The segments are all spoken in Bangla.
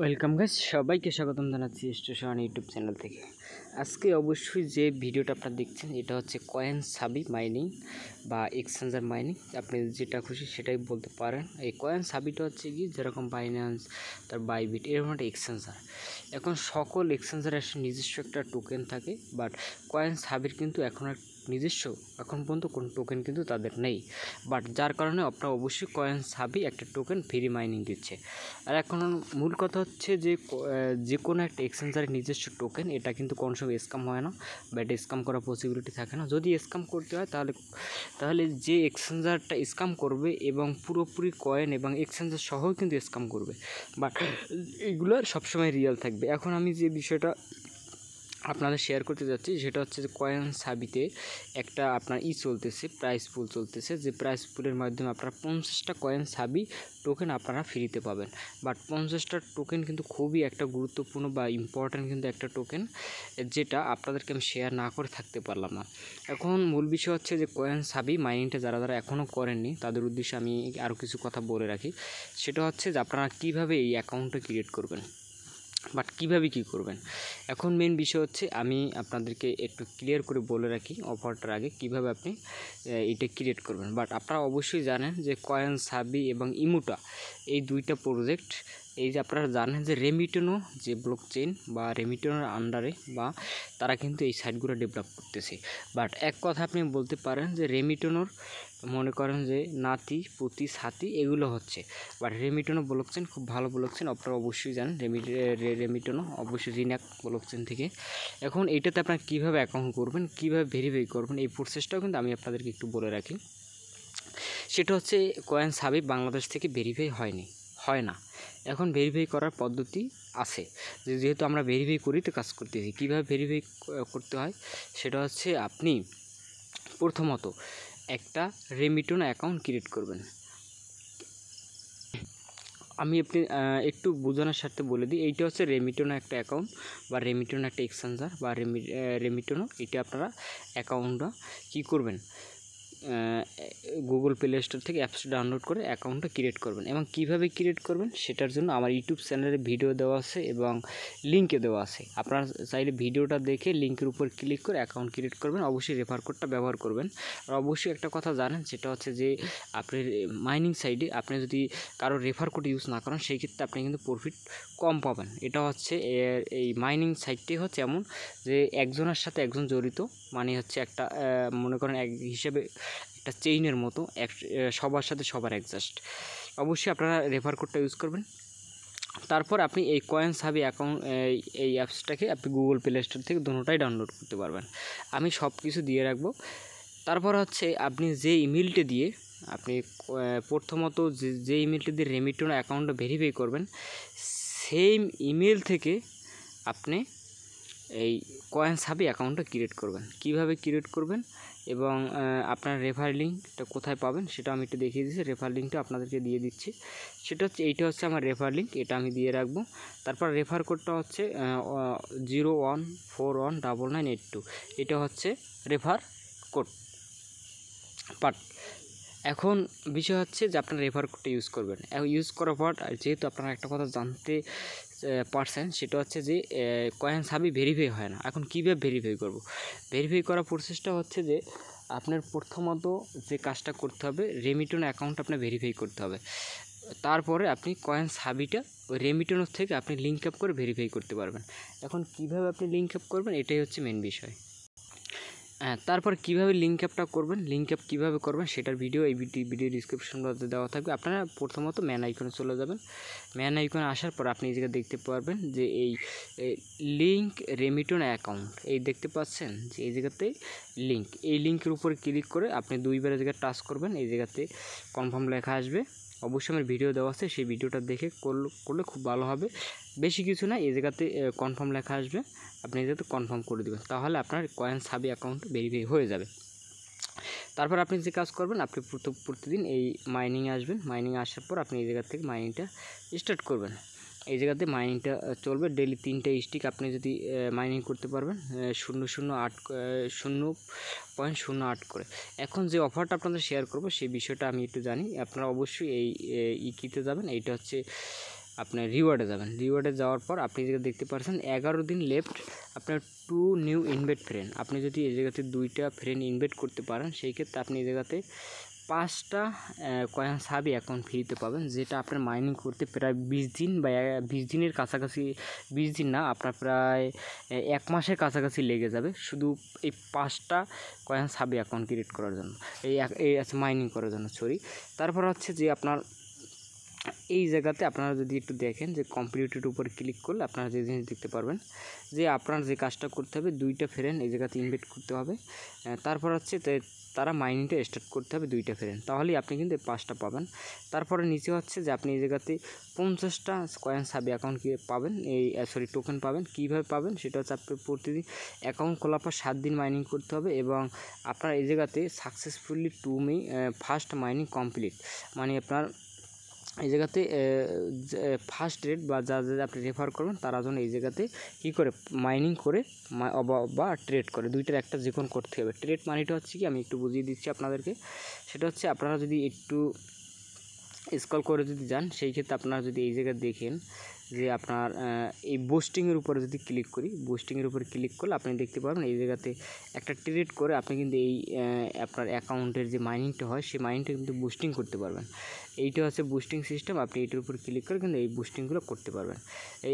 ওয়েলকাম গাইজ সবাইকে স্বাগতম জানাচ্ছি স্টেশন ইউটিউব চ্যানেল থেকে আজকে অবশ্যই যে ভিডিওটা আপনারা দেখছেন এটা হচ্ছে কয়েন সাবি মাইনিং বা এক্সচেঞ্জার মাইনিং আপনি যেটা খুশি সেটাই বলতে পারেন এই কয়েন সাবিটা হচ্ছে কি যেরকম বাইন্যান্স তার বাইবিট এরকম একটা এক্সচেঞ্জার এখন সকল এক্সচেঞ্জারের নিজস্ব একটা টোকেন থাকে বাট কয়েন সাবির কিন্তু এখন একটা নিজস্ব এখন পর্যন্ত কোনো টোকেন কিন্তু তাদের নেই বাট যার কারণে আপনার অবশ্যই কয়েন সাবি একটা টোকেন ফ্রি মাইনিং দিচ্ছে আর এখন মূল কথা হচ্ছে যে যে কোনো একটা এক্সচেঞ্জারের নিজস্ব টোকেন এটা কিন্তু কোনো সময় স্ক্যাম হয় না ব্যাট স্ক্যাম করা করার পসিবিলিটি থাকে না যদি স্ক্যাম করতে হয় তাহলে তাহলে যে এক্সচেঞ্জারটা স্কাম করবে এবং পুরোপুরি কয়েন এবং এক্সচেঞ্জার সহ কিন্তু স্ক্যাম করবে বাট এগুলো সবসময় রিয়েল থাকবে এখন আমি যে বিষয়টা আপনাদের শেয়ার করতে যাচ্ছি সেটা হচ্ছে যে কয়েন সাবিতে একটা আপনার ই চলতেছে প্রাইস পুল চলতেছে যে প্রাইস পুলের মাধ্যমে আপনারা পঞ্চাশটা কয়েন সাবি টোকেন আপনারা ফ্রিতে পাবেন বাট পঞ্চাশটা টোকেন কিন্তু খুবই একটা গুরুত্বপূর্ণ বা ইম্পর্ট্যান্ট কিন্তু একটা টোকেন যেটা আপনাদেরকে আমি শেয়ার না করে থাকতে পারলাম না এখন মূল বিষয় হচ্ছে যে কয়েন সাবি মাইনিংটা যারা যারা এখনও করেননি তাদের উদ্দেশ্যে আমি আরও কিছু কথা বলে রাখি সেটা হচ্ছে যে আপনারা কীভাবে এই অ্যাকাউন্টটা ক্রিয়েট করবেন বাট কীভাবে কি করবেন এখন মেন বিষয় হচ্ছে আমি আপনাদেরকে একটু ক্লিয়ার করে বলে রাখি অফারটার আগে কিভাবে আপনি এটা ক্রিয়েট করবেন বাট আপনারা অবশ্যই জানেন যে কয়েন সাবি এবং ইমুটা এই দুইটা প্রজেক্ট এই যে আপনারা জানেন যে রেমিটেনো যে ব্লক চেন বা রেমিটেনোর আন্ডারে বা তারা কিন্তু এই সাইটগুলো ডেভেলপ করতেছে বাট এক কথা আপনি বলতে পারেন যে রেমিটনোর মনে করেন যে নাতি পুতি সাতি এগুলো হচ্ছে বাট রেমিটনো চেন খুব ভালো ব্লকচেন আপনারা অবশ্যই জানেন রেমি রেমিটনো অবশ্যই রিনাক চেন থেকে এখন এটাতে আপনারা কীভাবে অ্যাকাউন্ট করবেন কীভাবে ভেরিফাই করবেন এই প্রসেসটাও কিন্তু আমি আপনাদেরকে একটু বলে রাখি সেটা হচ্ছে কয়েন সাবি বাংলাদেশ থেকে ভেরিফাই হয়নি হয় না এখন ভেরিফাই করার পদ্ধতি আছে যেহেতু আমরা ভেরিফাই করি তো কাজ করতেছি কীভাবে ভেরিফাই করতে হয় সেটা হচ্ছে আপনি প্রথমত একটা রেমিটন অ্যাকাউন্ট ক্রিয়েট করবেন আমি আপনি একটু বোঝানোর স্বার্থে বলে দিই এইটা হচ্ছে রেমিটনো একটা অ্যাকাউন্ট বা রেমিটনো একটা এক্সচেঞ্জার বা রেমি রেমিটনো এটা আপনারা অ্যাকাউন্টটা কী করবেন গুগল প্লে স্টোর থেকে অ্যাপস ডাউনলোড করে অ্যাকাউন্টটা ক্রিয়েট করবেন এবং কিভাবে ক্রিয়েট করবেন সেটার জন্য আমার ইউটিউব চ্যানেলে ভিডিও দেওয়া আছে এবং লিঙ্কে দেওয়া আছে আপনারা চাইলে ভিডিওটা দেখে লিঙ্কের উপর ক্লিক করে অ্যাকাউন্ট ক্রিয়েট করবেন অবশ্যই রেফার কোডটা ব্যবহার করবেন আর অবশ্যই একটা কথা জানেন সেটা হচ্ছে যে আপনি মাইনিং সাইডে আপনি যদি কারো রেফার কোড ইউজ না করেন সেই ক্ষেত্রে আপনি কিন্তু প্রফিট কম পাবেন এটা হচ্ছে এই মাইনিং সাইটটি হচ্ছে এমন যে একজনের সাথে একজন জড়িত মানে হচ্ছে একটা মনে করেন এক হিসেবে একটা চেইনের মতো এক সবার সাথে সবার অ্যাডজাস্ট অবশ্যই আপনারা রেফার কোডটা ইউজ করবেন তারপর আপনি এই কয়েন সাবি অ্যাকাউন্ট এই অ্যাপসটাকে আপনি গুগল প্লে স্টোর থেকে দুটোটাই ডাউনলোড করতে পারবেন আমি সব কিছু দিয়ে রাখবো তারপর হচ্ছে আপনি যে ইমেলটি দিয়ে আপনি প্রথমত যে ইমেলটি দিয়ে রেমিটন অ্যাকাউন্টটা ভেরিফাই করবেন সেম ইমেল থেকে আপনি এই কয়েন সাবি অ্যাকাউন্টটা ক্রিয়েট করবেন কিভাবে ক্রিয়েট করবেন এবং আপনার রেফার লিঙ্কটা কোথায় পাবেন সেটা আমি একটু দেখিয়ে দিচ্ছি রেফার লিঙ্কটা আপনাদেরকে দিয়ে দিচ্ছি সেটা হচ্ছে এইটা হচ্ছে আমার রেফার লিঙ্ক এটা আমি দিয়ে রাখবো তারপর রেফার কোডটা হচ্ছে zero one four one double nine eight two এটা হচ্ছে রেফার কোড পার্ট এখন বিষয় হচ্ছে যে আপনারা রেফার কোডটা ইউজ করবেন ইউজ করার পর যেহেতু আপনারা একটা কথা জানতে পারছেন সেটা হচ্ছে যে কয়েন সাবি ভেরিফাই হয় না এখন কীভাবে ভেরিফাই করব। ভেরিফাই করার প্রসেসটা হচ্ছে যে আপনার প্রথমত যে কাজটা করতে হবে রেমিটন অ্যাকাউন্ট আপনার ভেরিফাই করতে হবে তারপরে আপনি কয়েন সাবিটা ওই রেমিটনের থেকে আপনি লিঙ্ক আপ করে ভেরিফাই করতে পারবেন এখন কিভাবে আপনি লিঙ্ক আপ করবেন এটাই হচ্ছে মেন বিষয় হ্যাঁ তারপর কীভাবে লিঙ্ক অ্যাপটা করবেন লিঙ্ক অ্যাপ কীভাবে করবেন সেটার ভিডিও এই ভিডিও ডিসক্রিপশন বক্সে দেওয়া থাকবে আপনারা প্রথমত ম্যান আইকনে চলে যাবেন ম্যান আইকনে আসার পর আপনি যেটা দেখতে পারবেন যে এই লিঙ্ক রেমিটন অ্যাকাউন্ট এই দেখতে পাচ্ছেন যে এই জায়গাতে লিঙ্ক এই লিঙ্কের উপর ক্লিক করে আপনি দুইবার জায়গায় টাচ করবেন এই জায়গাতে কনফার্ম লেখা আসবে অবশ্যই আমার ভিডিও দেওয়া আছে সেই ভিডিওটা দেখে করলে খুব ভালো হবে বেশি কিছু না এই জায়গাতে কনফার্ম লেখা আসবে আপনি এই জায়গাতে কনফার্ম করে দেবেন তাহলে আপনার কয়েন সাবি অ্যাকাউন্ট ভেরিফাই হয়ে যাবে তারপর আপনি যে কাজ করবেন আপনি প্রতিদিন এই মাইনিং আসবেন মাইনিং আসার পর আপনি এই জায়গার থেকে মাইনিংটা স্টার্ট করবেন এই জায়গাতে মাইনিংটা চলবে ডেলি তিনটে স্টিক আপনি যদি মাইনিং করতে পারবেন শূন্য শূন্য আট শূন্য পয়েন্ট শূন্য আট করে এখন যে অফারটা আপনাদের শেয়ার করব সেই বিষয়টা আমি একটু জানি আপনারা অবশ্যই এই ইকিতে যাবেন এইটা হচ্ছে আপনার রিওয়ার্ডে যাবেন রিওয়ার্ডে যাওয়ার পর আপনি যেটা দেখতে পাচ্ছেন এগারো দিন লেফট আপনার টু নিউ ইনভেট ফ্রেন্ড আপনি যদি এই জায়গাতে দুইটা ফ্রেন্ড ইনভেট করতে পারেন সেই ক্ষেত্রে আপনি এই জায়গাতে পাঁচটা কয়েন সাবই অ্যাকাউন্ট ফ্রিতে পাবেন যেটা আপনার মাইনিং করতে প্রায় বিশ দিন বা বিশ দিনের কাছাকাছি বিশ দিন না আপনার প্রায় এক মাসের কাছাকাছি লেগে যাবে শুধু এই পাঁচটা কয়েন সাবি অ্যাকাউন্ট ক্রিয়েট করার জন্য এই মাইনিং করার জন্য সরি তারপর হচ্ছে যে আপনার এই জায়গাতে আপনারা যদি একটু দেখেন যে কমপ্লিটের উপর ক্লিক করলে আপনারা যে জিনিস দেখতে পারবেন যে আপনার যে কাজটা করতে হবে দুইটা ফেরেন এই জায়গাতে ইনভাইট করতে হবে তারপর হচ্ছে তারা মাইনিংটা স্টার্ট করতে হবে দুইটা ফেরেন তাহলেই আপনি কিন্তু পাঁচটা পাবেন তারপরে নিচে হচ্ছে যে আপনি এই জায়গাতে পঞ্চাশটা কয়েন সাবি অ্যাকাউন্ট কী পাবেন এই সরি টোকেন পাবেন কীভাবে পাবেন সেটা হচ্ছে আপনি প্রতিদিন অ্যাকাউন্ট খোলার পর সাত দিন মাইনিং করতে হবে এবং আপনার এই জায়গাতে সাকসেসফুলি টু মে ফার্স্ট মাইনিং কমপ্লিট মানে আপনার এই জায়গাতে ফার্স্ট রেড বা যা যা আপনি রেফার করবেন তারা যেন এই জায়গাতে কী করে মাইনিং করে বা ট্রেড করে দুইটার একটা যে কোনো করতে হবে ট্রেড মানিটা হচ্ছে কি আমি একটু বুঝিয়ে দিচ্ছি আপনাদেরকে সেটা হচ্ছে আপনারা যদি একটু স্কল করে যদি যান সেই ক্ষেত্রে আপনারা যদি এই জায়গায় দেখেন যে আপনার এই বুস্টিংয়ের উপরে যদি ক্লিক করি বুস্টিংয়ের উপরে ক্লিক করলে আপনি দেখতে পাবেন এই জায়গাতে একটা ট্রেড করে আপনি কিন্তু এই আপনার অ্যাকাউন্টের যে মাইনিংটা হয় সেই মাইনিংটা কিন্তু বুস্টিং করতে পারবেন এইটা হচ্ছে বুস্টিং সিস্টেম আপনি এটার উপর ক্লিক করে কিন্তু এই বুস্টিংগুলো করতে পারবেন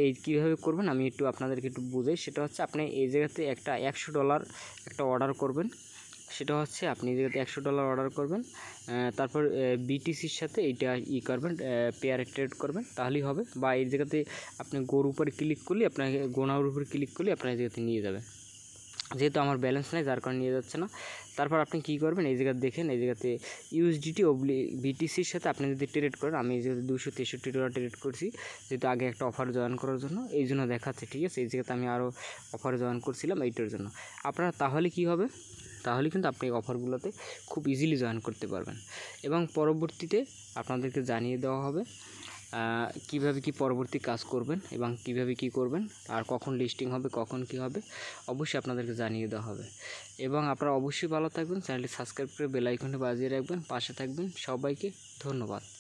এই কীভাবে করবেন আমি একটু আপনাদেরকে একটু বুঝাই সেটা হচ্ছে আপনি এই জায়গাতে একটা একশো ডলার একটা অর্ডার করবেন সেটা হচ্ছে আপনি যদি একশো ডলার অর্ডার করবেন তারপর বিটিসির সাথে এইটা ই করবেন পেয়ারে ট্রেড করবেন তাহলেই হবে বা এই জায়গাতে আপনি গোর উপরে ক্লিক করলে আপনাকে গোনার উপরে ক্লিক করলে আপনার এই জায়গাতে নিয়ে যাবে যেহেতু আমার ব্যালেন্স নেই যার কারণে নিয়ে যাচ্ছে না তারপর আপনি কি করবেন এই জায়গাতে দেখেন এই জায়গাতে ইউএসডিটি অবলি বিটিসির সাথে আপনি যদি ট্রেড করেন আমি জায়গাতে দুশো তেষট্টি ডলার ট্রেড করছি যেহেতু আগে একটা অফার জয়েন করার জন্য এই জন্য দেখাচ্ছে ঠিক আছে এই জায়গাতে আমি আরও অফার জয়েন করছিলাম এইটার জন্য আপনারা তাহলে কি হবে তাহলে কিন্তু আপনি অফারগুলোতে খুব ইজিলি জয়েন করতে পারবেন এবং পরবর্তীতে আপনাদেরকে জানিয়ে দেওয়া হবে কিভাবে কি পরবর্তী কাজ করবেন এবং কিভাবে কি করবেন আর কখন লিস্টিং হবে কখন কি হবে অবশ্যই আপনাদেরকে জানিয়ে দেওয়া হবে এবং আপনারা অবশ্যই ভালো থাকবেন চ্যানেলটি সাবস্ক্রাইব করে বেল আইকনটি বাজিয়ে রাখবেন পাশে থাকবেন সবাইকে ধন্যবাদ